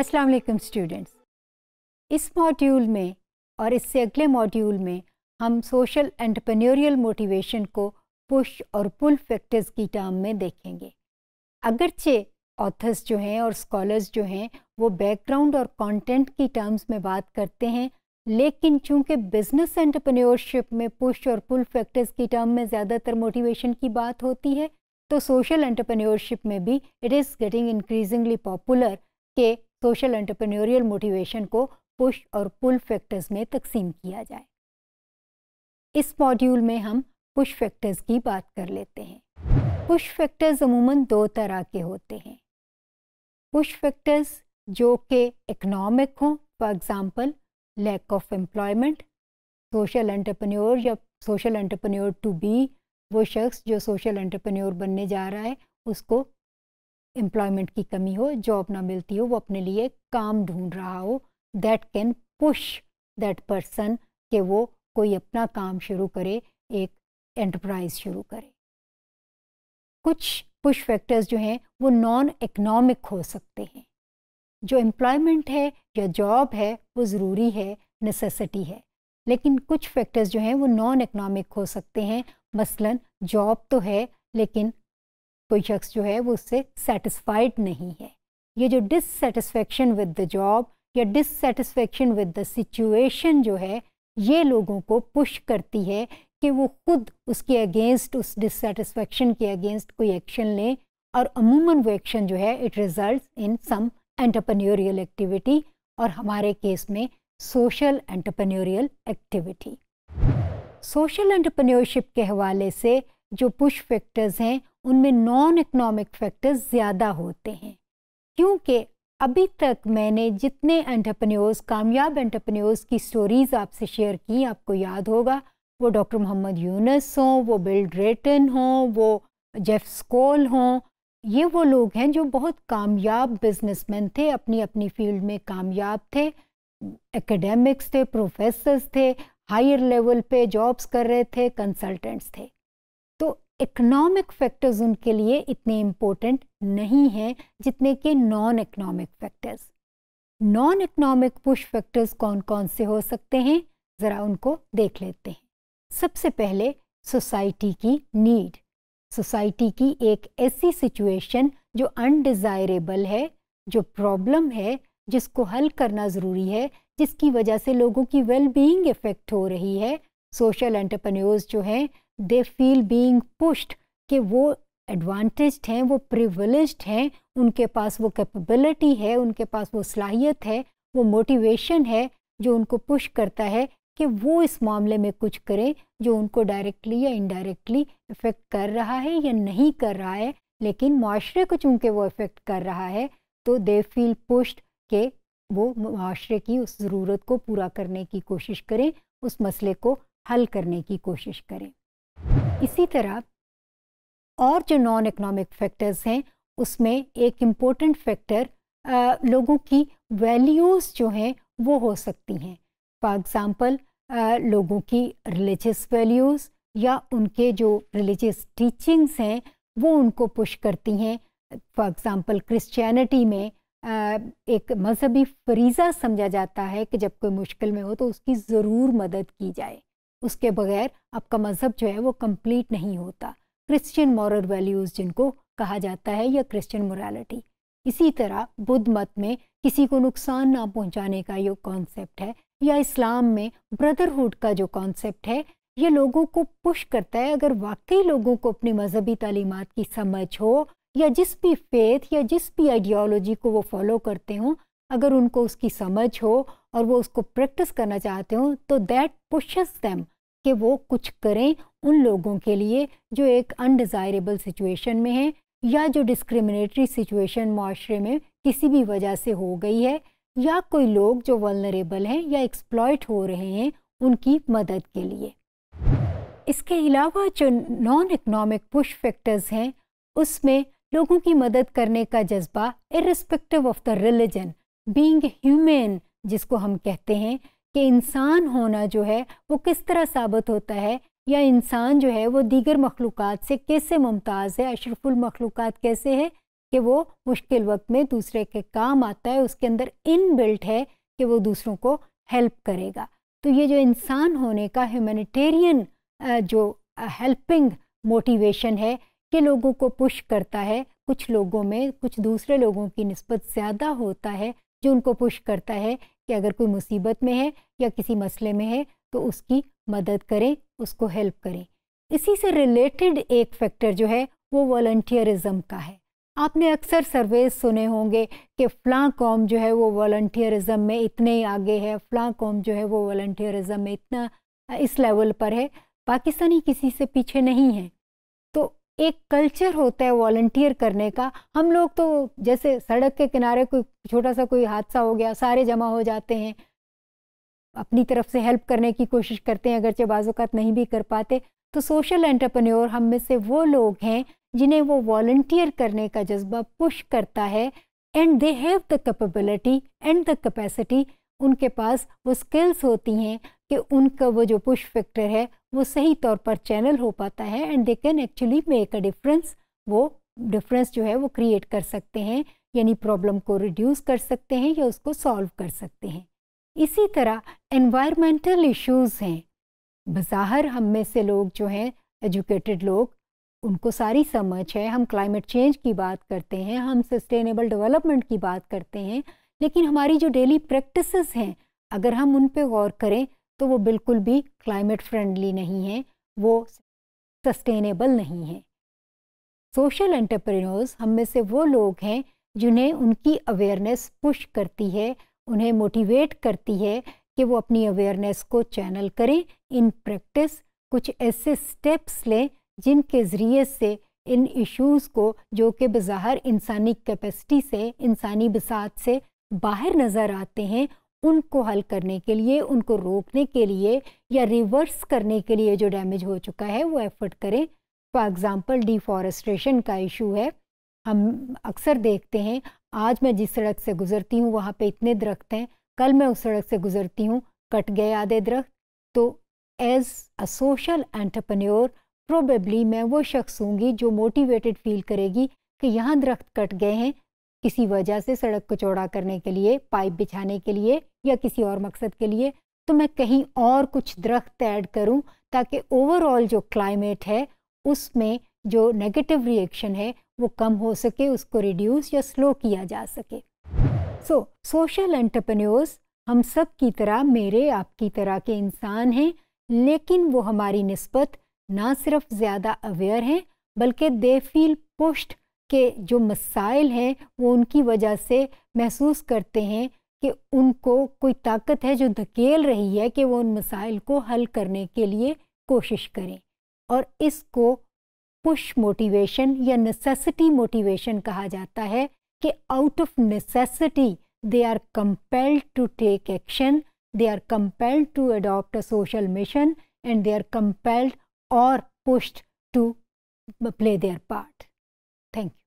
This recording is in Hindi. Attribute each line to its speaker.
Speaker 1: अस्सलाम वालेकुम स्टूडेंट्स इस मॉड्यूल में और इससे अगले मॉड्यूल में हम सोशल एंटरप्रेन्योरियल मोटिवेशन को पुश और पुल फैक्टर्स की टर्म में देखेंगे अगरचे ऑथर्स जो हैं और स्कॉलर्स जो हैं वो बैकग्राउंड और कंटेंट की टर्म्स में बात करते हैं लेकिन चूंकि बिजनेस एंटरप्रेन्योरशिप में पुश और पुल फैक्टर्स की टर्म में ज़्यादातर मोटिवेशन की बात होती है तो सोशल एंटरप्रेन्योरशिप में भी it is getting increasingly popular के सोशल एंटरप्रेन्योरियल मोटिवेशन को पुश और पुल फैक्टर्स में तकसीम किया जाए इस मॉड्यूल में हम पुश फैक्टर्स की बात कर लेते हैं पुश फैक्टर्स अमूमन दो तरह के होते हैं पुश फैक्टर्स जो कि इकनॉमिक हों for example lack of employment social entrepreneur या सोशल एंटरप्रेन्योर टू बी वो शख्स जो सोशल एंटरप्रेन्योर बनने जा रहा है उसको एम्प्लॉयमेंट की कमी हो जॉब ना मिलती हो वो अपने लिए काम ढूंढ रहा हो that can push that person के वो कोई अपना काम शुरू करे एक एंटरप्राइज शुरू करे कुछ पुश फैक्टर्स जो हैं वो नॉन इकनॉमिक हो सकते हैं जो एम्प्लॉयमेंट है या जॉब है वो ज़रूरी है नेसेसिटी है लेकिन कुछ फैक्टर्स जो हैं वो नॉन इकनॉमिक हो सकते हैं मसलन जॉब तो है लेकिन कोई शख्स जो है वो उससे सेटिस्फाइड नहीं है ये जो डिससेटिस्फेक्शन विद द जॉब या डिससेटिस्फेक्शन विद द सिचुएशन जो है ये लोगों को पुश करती है कि वो खुद उसके अगेंस्ट उस डिससेटिस्फेक्शन के अगेंस्ट कोई एक्शन लें और अमूमन वो एक्शन जो है it result in some entrepreneurial activity और हमारे केस में social entrepreneurial activity social entrepreneurship के हवाले से जो पुश फैक्टर्स हैं उनमें नॉन इकोनॉमिक फैक्टर्स ज़्यादा होते हैं क्योंकि अभी तक मैंने जितने एंटरप्रेन्योर्स कामयाब एंटरप्रेन्योर्स की स्टोरीज़ आपसे शेयर की आपको याद होगा वो डॉक्टर मोहम्मद यूनस हों वो बिल ड्रेटन हों वो जेफ स्कोल हों ये वो लोग हैं जो बहुत कामयाब बिजनेसमैन थे अपनी अपनी फील्ड में कामयाब थे एकेडमिक्स थे प्रोफेसर्स थे हायर लेवल पे जॉब्स कर रहे थे कंसल्टेंट्स थे इकोनॉमिक फैक्टर्स उनके लिए इतने इम्पोर्टेंट नहीं हैं जितने के non economic factors non economic push factors कौन कौन से हो सकते हैं ज़रा उनको देख लेते हैं सबसे पहले सोसाइटी की नीड सोसाइटी की एक ऐसी सिचुएशन जो अनडिज़ायरेबल है जो प्रॉब्लम है जिसको हल करना ज़रूरी है जिसकी वजह से लोगों की वेल बीइंग इफ़ेक्ट हो रही है सोशल एंटरप्रेन्योर्स जो हैं दे फील बीइंग पुश्ड कि वो एडवांटेज हैं वो प्रिविलेज हैं उनके पास वो कैपेबिलिटी है उनके पास वो सलाहियत है वो मोटिवेशन है जो उनको पुश करता है कि वो इस मामले में कुछ करें जो उनको डायरेक्टली या इनडायरेक्टली इफ़ेक्ट कर रहा है या नहीं कर रहा है लेकिन माशरे को चूँकि वो इफ़ेक्ट कर रहा है तो दे फील पुश्ड के वो माशरे की उस ज़रूरत को पूरा करने की कोशिश करें उस मसले को हल करने की कोशिश करें इसी तरह और जो नॉन इकोनॉमिक फैक्टर्स हैं उसमें एक इम्पोर्टेंट फैक्टर लोगों की वैल्यूज़ जो हैं वो हो सकती हैं फॉर एग्ज़ाम्पल लोगों की रिलीजियस वैल्यूज़ या उनके जो रिलीजियस टीचिंग्स हैं वो उनको पुश करती हैं फॉर एग्ज़ाम्पल क्रिश्चियनिटी में एक मजहबी फरीज़ा समझा जाता है कि जब कोई मुश्किल में हो तो उसकी ज़रूर मदद की जाए उसके बगैर आपका मज़हब जो है वो कंप्लीट नहीं होता क्रिश्चियन मॉरल वैल्यूज़ जिनको कहा जाता है या क्रिश्चियन मोरालिटी इसी तरह बुद्ध मत में किसी को नुकसान ना पहुंचाने का जो कॉन्सेप्ट है या इस्लाम में ब्रदरहुड का जो कॉन्सेप्ट है ये लोगों को पुश करता है अगर वाकई लोगों को अपनी मजहबी तालीमत की समझ हो या जिस भी फेथ या जिस भी आइडियोलॉजी को वो फॉलो करते हों अगर उनको उसकी समझ हो और वो उसको प्रैक्टिस करना चाहते हो तो दैट पुशस दैम कि वो कुछ करें उन लोगों के लिए जो एक अनडिज़ायरेबल सिचुएशन में है या जो डिस्क्रिमिनेटरी सिचुएशन माशरे में किसी भी वजह से हो गई है या कोई लोग जो वलनरेबल हैं या एक्सप्लॉयट हो रहे हैं उनकी मदद के लिए इसके अलावा जो नॉन इकनॉमिक पुश फैक्टर्स हैं उसमें लोगों की मदद करने का जज्बा irrespective of the religion being human जिसको हम कहते हैं कि इंसान होना जो है वो किस तरह साबित होता है या इंसान जो है वो दीगर मखलूक से कैसे मुमताज़ है अशरफुल मखलूक कैसे है कि वो मुश्किल वक्त में दूसरे के काम आता है उसके अंदर इन बिल्ट है कि वो दूसरों को हेल्प करेगा तो ये जो इंसान होने का ह्यूमनिटेरियन जो हेल्पिंग मोटिवेशन है कि लोगों को पुश करता है कुछ लोगों में कुछ दूसरे लोगों की नस्बत ज़्यादा होता है जो उनको पुश करता है कि अगर कोई मुसीबत में है या किसी मसले में है तो उसकी मदद करें उसको हेल्प करें इसी से रिलेटेड एक फैक्टर जो है वो वॉल्टियरिज़म का है आपने अक्सर सर्वे सुने होंगे कि फ़लाँ कॉम जो है वो वॉल्टियरिज़म में इतने आगे है फ़लाँ कॉम जो है वो वॉल्टियरिज़म में इतना इस लेवल पर है पाकिस्तानी किसी से पीछे नहीं है एक कल्चर होता है वॉल्टियर करने का हम लोग तो जैसे सड़क के किनारे कोई छोटा सा कोई हादसा हो गया सारे जमा हो जाते हैं अपनी तरफ से हेल्प करने की कोशिश करते हैं अगरचे बाजूकात नहीं भी कर पाते तो सोशल एंटरप्रेन्योर हम में से वो लोग हैं जिन्हें वो वॉल्टियर करने का जज्बा पुश करता है and they have the capability and the capacity उनके पास वो स्किल्स होती हैं कि उनका वो जो पुश फैक्टर है वो सही तौर पर चैनल हो पाता है and they can actually make a difference वो डिफरेंस जो है वो क्रिएट कर सकते हैं यानी प्रॉब्लम को रिड्यूस कर सकते हैं या उसको सॉल्व कर सकते हैं इसी तरह एनवायरमेंटल इश्यूज़ हैं बाहर हम में से लोग जो हैं एजुकेटेड लोग उनको सारी समझ है हम क्लाइमेट चेंज की बात करते हैं हम सस्टेनेबल डेवलपमेंट की बात करते हैं लेकिन हमारी जो डेली प्रैक्टिसेस हैं अगर हम उन पे गौर करें तो वो बिल्कुल भी क्लाइमेट फ्रेंडली नहीं है वो सस्टेनेबल नहीं है सोशल एंटरप्रेन्योर्स हम में से वो लोग हैं जिन्हें उनकी अवेयरनेस पुश करती है उन्हें मोटिवेट करती है कि वो अपनी अवेयरनेस को चैनल करें इन प्रैक्टिस कुछ ऐसे स्टेप्स लें जिनके ज़रिए से इन इश्यूज़ को जो कि बाहर इंसानी कैपेसिटी से इंसानी बसात से बाहर नज़र आते हैं उनको हल करने के लिए उनको रोकने के लिए या रिवर्स करने के लिए जो डैमेज हो चुका है वो एफर्ट करें फॉर एग्ज़ाम्पल डिफॉरेस्ट्रेशन का इशू है हम अक्सर देखते हैं आज मैं जिस सड़क से गुज़रती हूँ वहाँ पे इतने दरख्त हैं कल मैं उस सड़क से गुज़रती हूँ कट गए आधे दरख्त तो as a social entrepreneur probably मैं वो शख्स होंगी जो मोटिवेटेड फील करेगी कि यहाँ दरख्त कट गए हैं किसी वजह से सड़क को चौड़ा करने के लिए पाइप बिछाने के लिए या किसी और मकसद के लिए तो मैं कहीं और कुछ दरख्त ऐड करूं ताकि ओवरऑल जो क्लाइमेट है उसमें जो नेगेटिव रिएक्शन है वो कम हो सके उसको रिड्यूस या स्लो किया जा सके सो सोशल एंटरप्रेन्योर्स हम सब की तरह मेरे आपकी तरह के इंसान हैं लेकिन वो हमारी नस्बत ना सिर्फ ज़्यादा अवेयर हैं बल्कि दे फील पुश्ड के जो मसाइल हैं वो उनकी वजह से महसूस करते हैं कि उनको कोई ताकत है जो धकेल रही है कि वो उन मसाइल को हल करने के लिए कोशिश करें और इसको पुश मोटिवेशन या नेसेसिटी मोटिवेशन कहा जाता है कि out of necessity they are compelled to take action they are compelled to adopt a social mission and they are compelled और pushed to play their part Thank you.